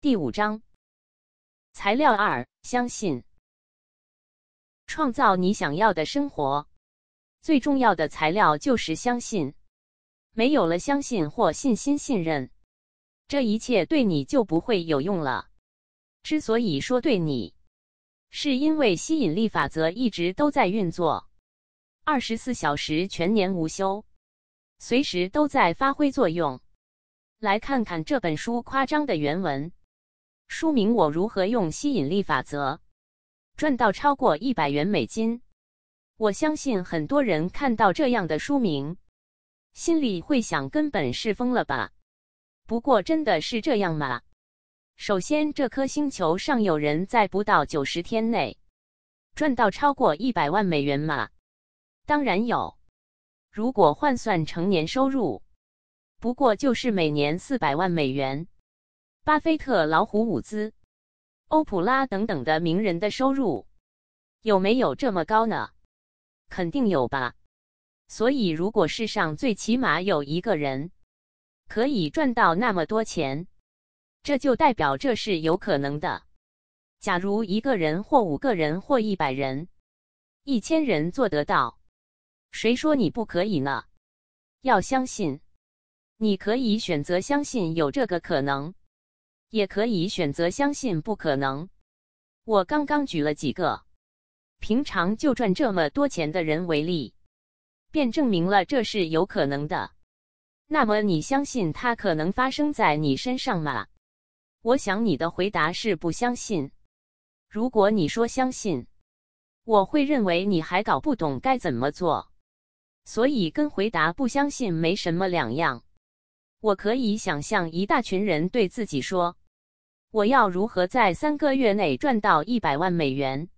第五章，材料二：相信，创造你想要的生活。最重要的材料就是相信。没有了相信或信心、信任，这一切对你就不会有用了。之所以说对你，是因为吸引力法则一直都在运作，二十四小时全年无休，随时都在发挥作用。来看看这本书夸张的原文。书名：我如何用吸引力法则赚到超过一百元美金？我相信很多人看到这样的书名，心里会想：根本是疯了吧？不过，真的是这样吗？首先，这颗星球上有人在不到九十天内赚到超过一百万美元吗？当然有。如果换算成年收入，不过就是每年四百万美元。巴菲特、老虎伍兹、欧普拉等等的名人的收入有没有这么高呢？肯定有吧。所以，如果世上最起码有一个人可以赚到那么多钱，这就代表这是有可能的。假如一个人或五个人或一百人、一千人做得到，谁说你不可以呢？要相信，你可以选择相信有这个可能。也可以选择相信不可能。我刚刚举了几个平常就赚这么多钱的人为例，便证明了这是有可能的。那么你相信它可能发生在你身上吗？我想你的回答是不相信。如果你说相信，我会认为你还搞不懂该怎么做，所以跟回答不相信没什么两样。我可以想象一大群人对自己说。我要如何在三个月内赚到一百万美元？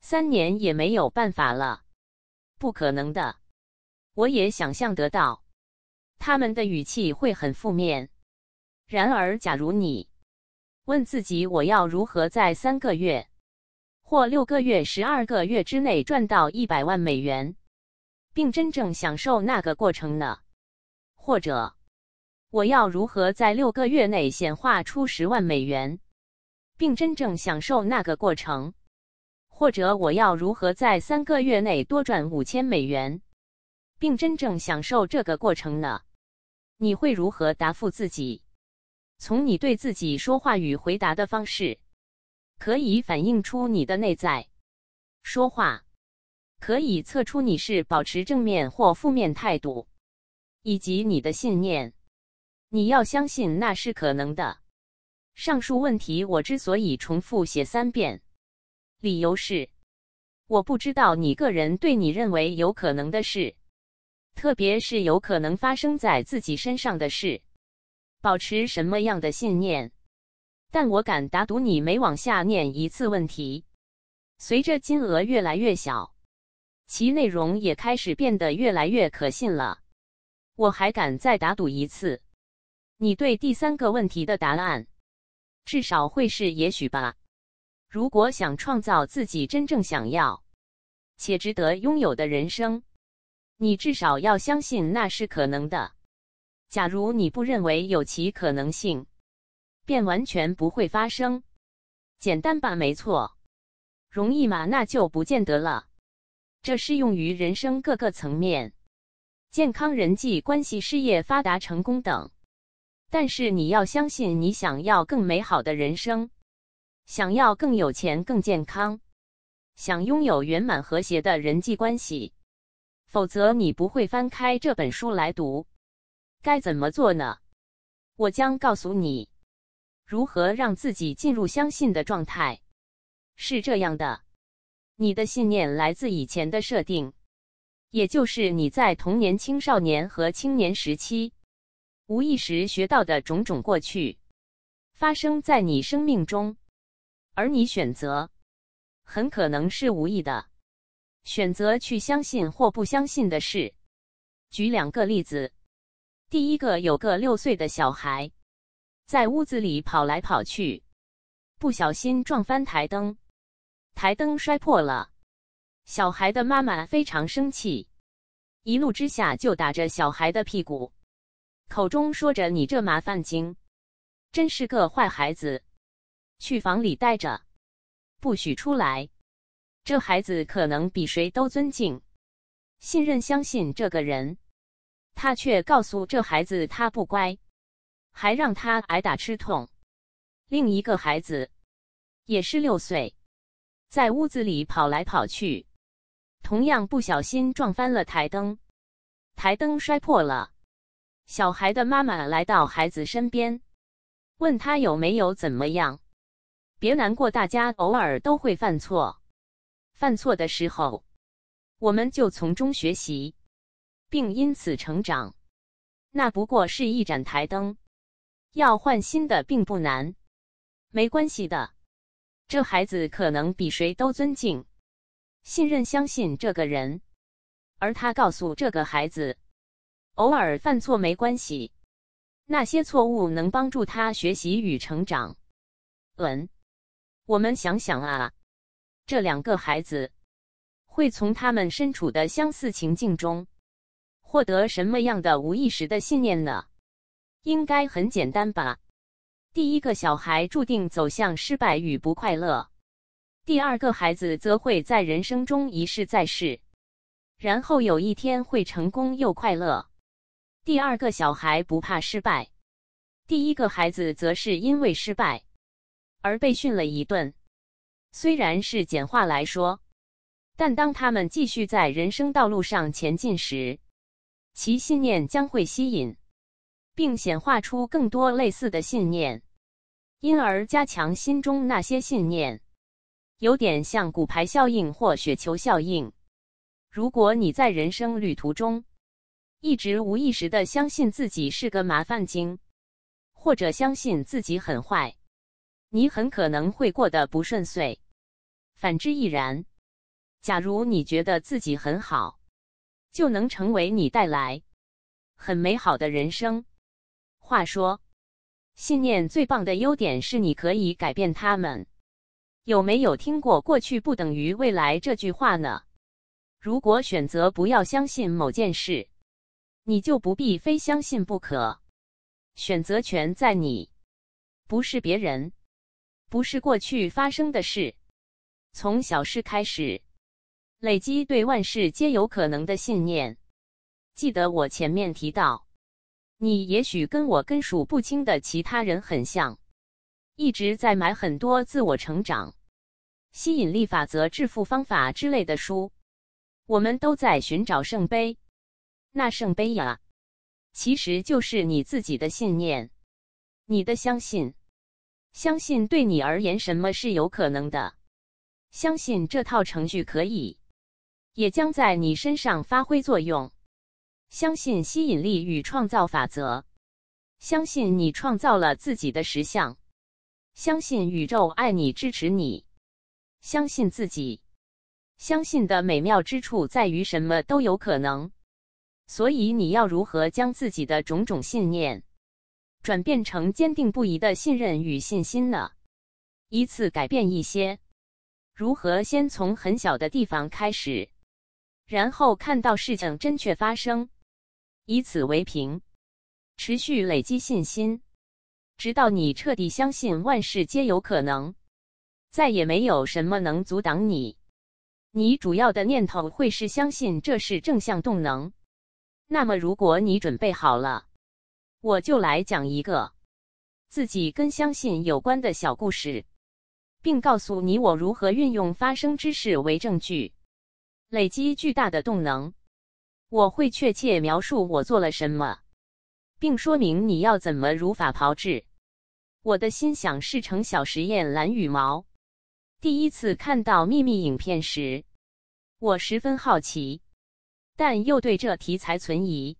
三年也没有办法了，不可能的。我也想象得到，他们的语气会很负面。然而，假如你问自己，我要如何在三个月、或六个月、十二个月之内赚到一百万美元，并真正享受那个过程呢？或者？我要如何在六个月内显化出十万美元，并真正享受那个过程？或者我要如何在三个月内多赚五千美元，并真正享受这个过程呢？你会如何答复自己？从你对自己说话语回答的方式，可以反映出你的内在说话，可以测出你是保持正面或负面态度，以及你的信念。你要相信那是可能的。上述问题我之所以重复写三遍，理由是我不知道你个人对你认为有可能的事，特别是有可能发生在自己身上的事，保持什么样的信念。但我敢打赌，你每往下念一次问题，随着金额越来越小，其内容也开始变得越来越可信了。我还敢再打赌一次。你对第三个问题的答案，至少会是也许吧。如果想创造自己真正想要且值得拥有的人生，你至少要相信那是可能的。假如你不认为有其可能性，便完全不会发生。简单吧？没错。容易吗？那就不见得了。这适用于人生各个层面，健康、人际关系、事业、发达、成功等。但是你要相信，你想要更美好的人生，想要更有钱、更健康，想拥有圆满和谐的人际关系，否则你不会翻开这本书来读。该怎么做呢？我将告诉你如何让自己进入相信的状态。是这样的，你的信念来自以前的设定，也就是你在童年、青少年和青年时期。无意识学到的种种过去，发生在你生命中，而你选择，很可能是无意的，选择去相信或不相信的事。举两个例子，第一个有个六岁的小孩，在屋子里跑来跑去，不小心撞翻台灯，台灯摔破了，小孩的妈妈非常生气，一怒之下就打着小孩的屁股。口中说着：“你这麻烦精，真是个坏孩子，去房里待着，不许出来。”这孩子可能比谁都尊敬、信任、相信这个人，他却告诉这孩子他不乖，还让他挨打吃痛。另一个孩子也是六岁，在屋子里跑来跑去，同样不小心撞翻了台灯，台灯摔破了。小孩的妈妈来到孩子身边，问他有没有怎么样？别难过，大家偶尔都会犯错。犯错的时候，我们就从中学习，并因此成长。那不过是一盏台灯，要换新的并不难。没关系的，这孩子可能比谁都尊敬、信任、相信这个人，而他告诉这个孩子。偶尔犯错没关系，那些错误能帮助他学习与成长。嗯，我们想想啊，这两个孩子会从他们身处的相似情境中获得什么样的无意识的信念呢？应该很简单吧。第一个小孩注定走向失败与不快乐，第二个孩子则会在人生中一试再试，然后有一天会成功又快乐。第二个小孩不怕失败，第一个孩子则是因为失败而被训了一顿。虽然是简化来说，但当他们继续在人生道路上前进时，其信念将会吸引并显化出更多类似的信念，因而加强心中那些信念。有点像骨牌效应或雪球效应。如果你在人生旅途中，一直无意识的相信自己是个麻烦精，或者相信自己很坏，你很可能会过得不顺遂。反之亦然。假如你觉得自己很好，就能成为你带来很美好的人生。话说，信念最棒的优点是你可以改变他们。有没有听过“过去不等于未来”这句话呢？如果选择不要相信某件事，你就不必非相信不可，选择权在你，不是别人，不是过去发生的事。从小事开始，累积对万事皆有可能的信念。记得我前面提到，你也许跟我跟数不清的其他人很像，一直在买很多自我成长、吸引力法则、致富方法之类的书。我们都在寻找圣杯。那圣杯呀，其实就是你自己的信念，你的相信，相信对你而言什么是有可能的，相信这套程序可以，也将在你身上发挥作用，相信吸引力与创造法则，相信你创造了自己的实相，相信宇宙爱你支持你，相信自己，相信的美妙之处在于什么都有可能。所以你要如何将自己的种种信念转变成坚定不移的信任与信心呢？依次改变一些，如何先从很小的地方开始，然后看到事情真确发生，以此为凭，持续累积信心，直到你彻底相信万事皆有可能，再也没有什么能阻挡你。你主要的念头会是相信这是正向动能。那么，如果你准备好了，我就来讲一个自己跟相信有关的小故事，并告诉你我如何运用发生之事为证据，累积巨大的动能。我会确切描述我做了什么，并说明你要怎么如法炮制。我的心想事成小实验蓝羽毛。第一次看到秘密影片时，我十分好奇。但又对这题材存疑，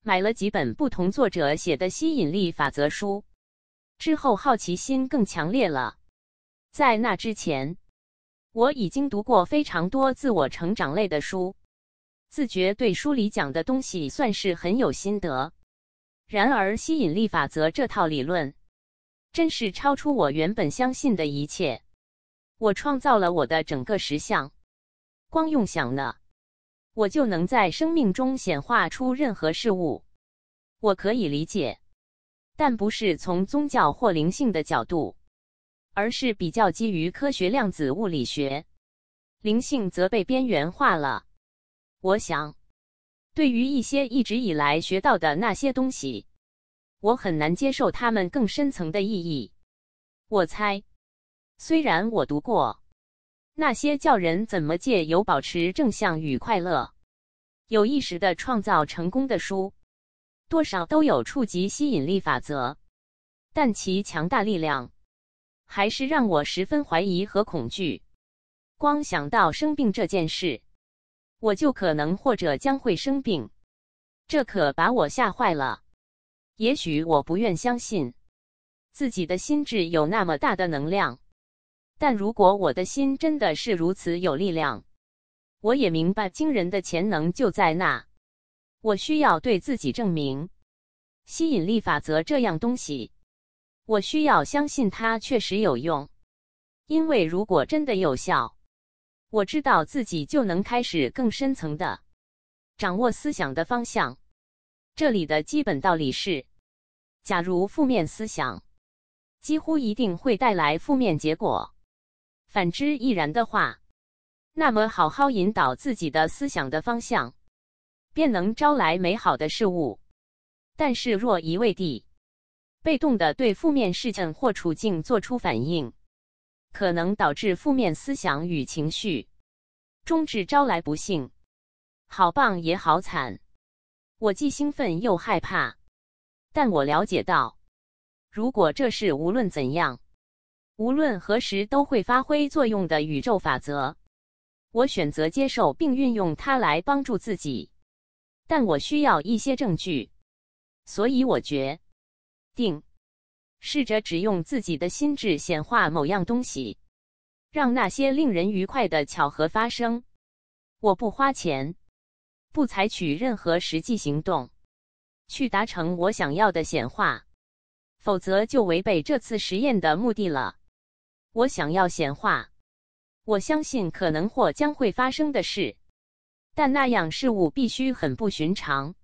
买了几本不同作者写的吸引力法则书，之后好奇心更强烈了。在那之前，我已经读过非常多自我成长类的书，自觉对书里讲的东西算是很有心得。然而吸引力法则这套理论，真是超出我原本相信的一切。我创造了我的整个实相，光用想呢？我就能在生命中显化出任何事物。我可以理解，但不是从宗教或灵性的角度，而是比较基于科学量子物理学。灵性则被边缘化了。我想，对于一些一直以来学到的那些东西，我很难接受它们更深层的意义。我猜，虽然我读过。那些叫人怎么借由保持正向与快乐，有意识的创造成功的书，多少都有触及吸引力法则，但其强大力量，还是让我十分怀疑和恐惧。光想到生病这件事，我就可能或者将会生病，这可把我吓坏了。也许我不愿相信，自己的心智有那么大的能量。但如果我的心真的是如此有力量，我也明白惊人的潜能就在那。我需要对自己证明，吸引力法则这样东西，我需要相信它确实有用。因为如果真的有效，我知道自己就能开始更深层的掌握思想的方向。这里的基本道理是：假如负面思想几乎一定会带来负面结果。反之亦然的话，那么好好引导自己的思想的方向，便能招来美好的事物。但是若一味地被动的对负面事情或处境做出反应，可能导致负面思想与情绪，终致招来不幸。好棒也好惨，我既兴奋又害怕。但我了解到，如果这事无论怎样。无论何时都会发挥作用的宇宙法则，我选择接受并运用它来帮助自己，但我需要一些证据，所以我决定试着只用自己的心智显化某样东西，让那些令人愉快的巧合发生。我不花钱，不采取任何实际行动去达成我想要的显化，否则就违背这次实验的目的了。我想要显化，我相信可能或将会发生的事，但那样事物必须很不寻常，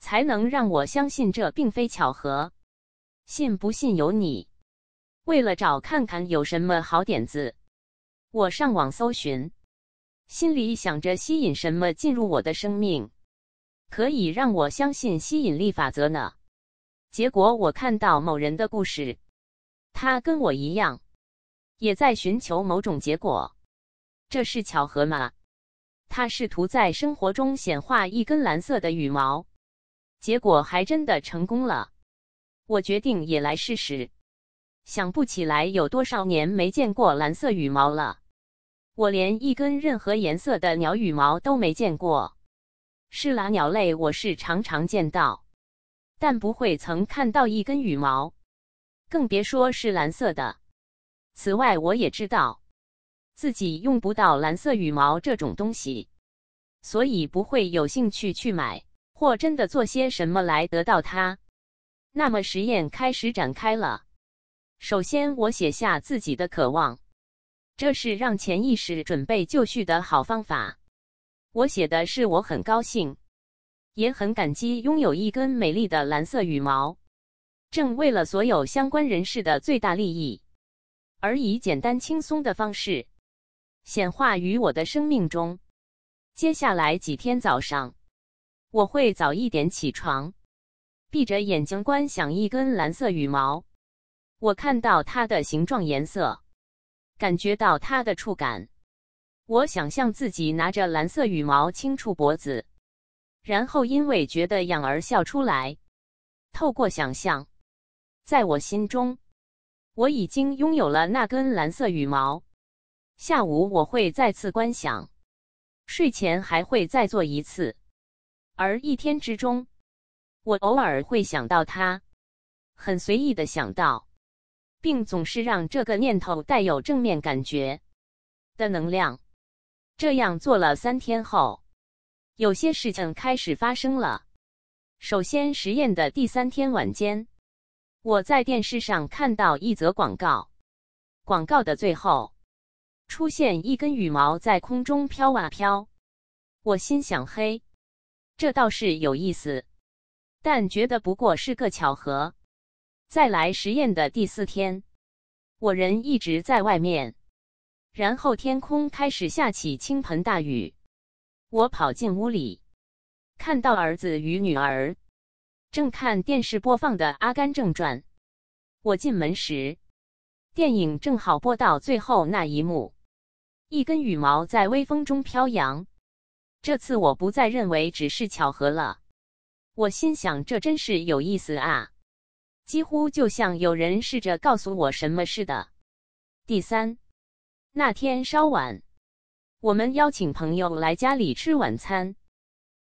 才能让我相信这并非巧合。信不信由你。为了找看看有什么好点子，我上网搜寻，心里想着吸引什么进入我的生命，可以让我相信吸引力法则呢？结果我看到某人的故事，他跟我一样。也在寻求某种结果，这是巧合吗？他试图在生活中显化一根蓝色的羽毛，结果还真的成功了。我决定也来试试。想不起来有多少年没见过蓝色羽毛了。我连一根任何颜色的鸟羽毛都没见过。是啦，鸟类我是常常见到，但不会曾看到一根羽毛，更别说是蓝色的。此外，我也知道自己用不到蓝色羽毛这种东西，所以不会有兴趣去买，或真的做些什么来得到它。那么，实验开始展开了。首先，我写下自己的渴望，这是让潜意识准备就绪的好方法。我写的是：我很高兴，也很感激拥有一根美丽的蓝色羽毛，正为了所有相关人士的最大利益。而以简单轻松的方式显化于我的生命中。接下来几天早上，我会早一点起床，闭着眼睛观想一根蓝色羽毛。我看到它的形状、颜色，感觉到它的触感。我想象自己拿着蓝色羽毛轻触脖子，然后因为觉得痒而笑出来。透过想象，在我心中。我已经拥有了那根蓝色羽毛。下午我会再次观想，睡前还会再做一次。而一天之中，我偶尔会想到它，很随意的想到，并总是让这个念头带有正面感觉的能量。这样做了三天后，有些事情开始发生了。首先，实验的第三天晚间。我在电视上看到一则广告，广告的最后出现一根羽毛在空中飘啊飘。我心想：“嘿，这倒是有意思，但觉得不过是个巧合。”再来实验的第四天，我人一直在外面，然后天空开始下起倾盆大雨，我跑进屋里，看到儿子与女儿。正看电视播放的《阿甘正传》，我进门时，电影正好播到最后那一幕，一根羽毛在微风中飘扬。这次我不再认为只是巧合了，我心想这真是有意思啊，几乎就像有人试着告诉我什么似的。第三，那天稍晚，我们邀请朋友来家里吃晚餐，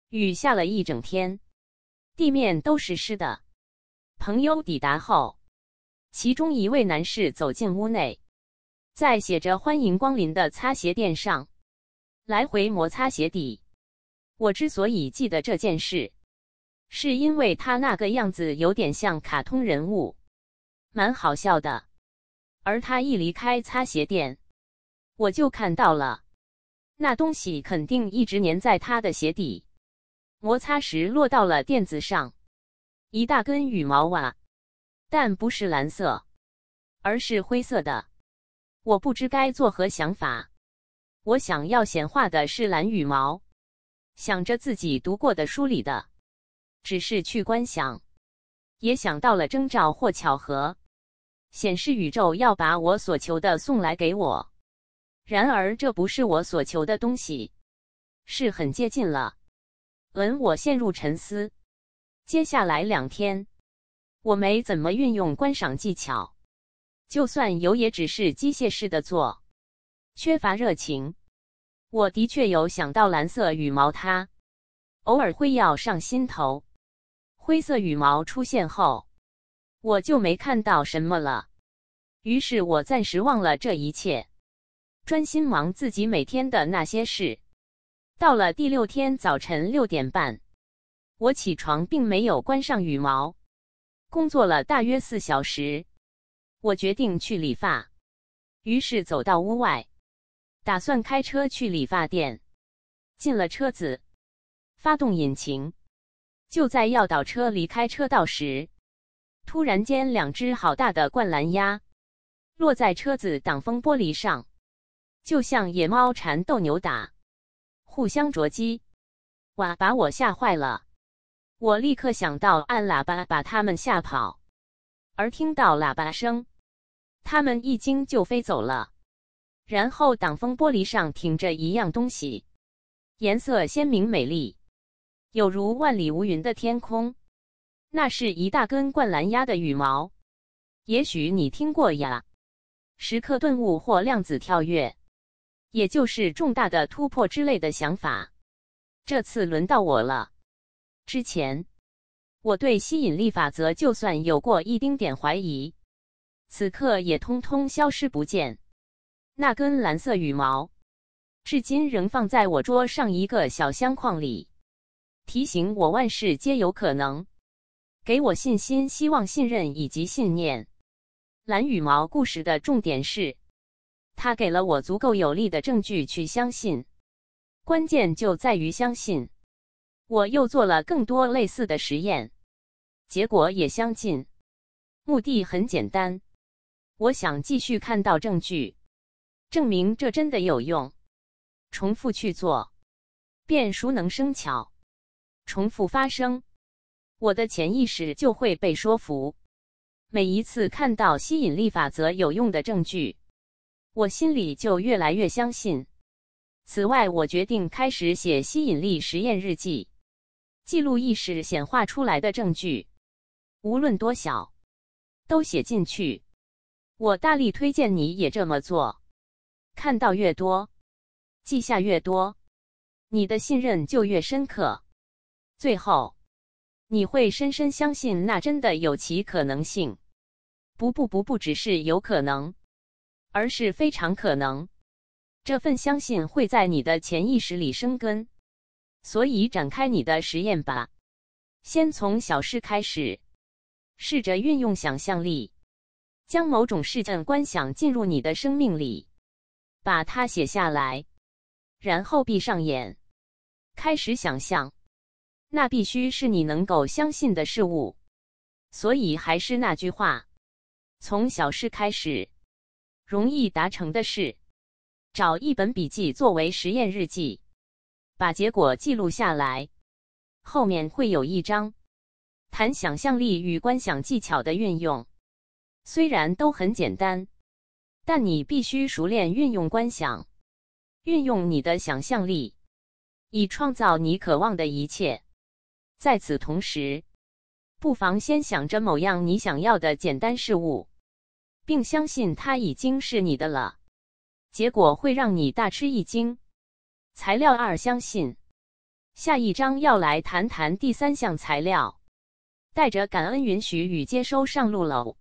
雨下了一整天。地面都是湿的。朋友抵达后，其中一位男士走进屋内，在写着“欢迎光临”的擦鞋垫上来回摩擦鞋底。我之所以记得这件事，是因为他那个样子有点像卡通人物，蛮好笑的。而他一离开擦鞋店，我就看到了那东西，肯定一直粘在他的鞋底。摩擦时落到了垫子上，一大根羽毛啊，但不是蓝色，而是灰色的。我不知该作何想法。我想要显化的是蓝羽毛，想着自己读过的书里的，只是去观想，也想到了征兆或巧合，显示宇宙要把我所求的送来给我。然而这不是我所求的东西，是很接近了。闻我陷入沉思。接下来两天，我没怎么运用观赏技巧，就算有，也只是机械式的做，缺乏热情。我的确有想到蓝色羽毛，它偶尔会要上心头。灰色羽毛出现后，我就没看到什么了。于是我暂时忘了这一切，专心忙自己每天的那些事。到了第六天早晨六点半，我起床，并没有关上羽毛。工作了大约四小时，我决定去理发，于是走到屋外，打算开车去理发店。进了车子，发动引擎，就在要倒车离开车道时，突然间，两只好大的灌篮鸭落在车子挡风玻璃上，就像野猫缠斗牛打。互相啄击，哇！把我吓坏了。我立刻想到按喇叭把他们吓跑，而听到喇叭声，他们一惊就飞走了。然后挡风玻璃上停着一样东西，颜色鲜明美丽，有如万里无云的天空。那是一大根灌蓝鸭的羽毛。也许你听过呀。时刻顿悟或量子跳跃。也就是重大的突破之类的想法，这次轮到我了。之前我对吸引力法则就算有过一丁点怀疑，此刻也通通消失不见。那根蓝色羽毛至今仍放在我桌上一个小箱框里，提醒我万事皆有可能，给我信心、希望、信任以及信念。蓝羽毛故事的重点是。他给了我足够有力的证据去相信，关键就在于相信。我又做了更多类似的实验，结果也相近。目的很简单，我想继续看到证据，证明这真的有用。重复去做，便熟能生巧。重复发生，我的潜意识就会被说服。每一次看到吸引力法则有用的证据。我心里就越来越相信。此外，我决定开始写吸引力实验日记，记录意识显化出来的证据，无论多小，都写进去。我大力推荐你也这么做。看到越多，记下越多，你的信任就越深刻。最后，你会深深相信那真的有其可能性。不不不，不只是有可能。而是非常可能，这份相信会在你的潜意识里生根。所以，展开你的实验吧，先从小事开始，试着运用想象力，将某种事件观想进入你的生命里，把它写下来，然后闭上眼，开始想象。那必须是你能够相信的事物。所以，还是那句话，从小事开始。容易达成的事。找一本笔记作为实验日记，把结果记录下来。后面会有一章谈想象力与观想技巧的运用。虽然都很简单，但你必须熟练运用观想，运用你的想象力，以创造你渴望的一切。在此同时，不妨先想着某样你想要的简单事物。并相信它已经是你的了，结果会让你大吃一惊。材料二，相信。下一章要来谈谈第三项材料，带着感恩、允许与接收上路喽。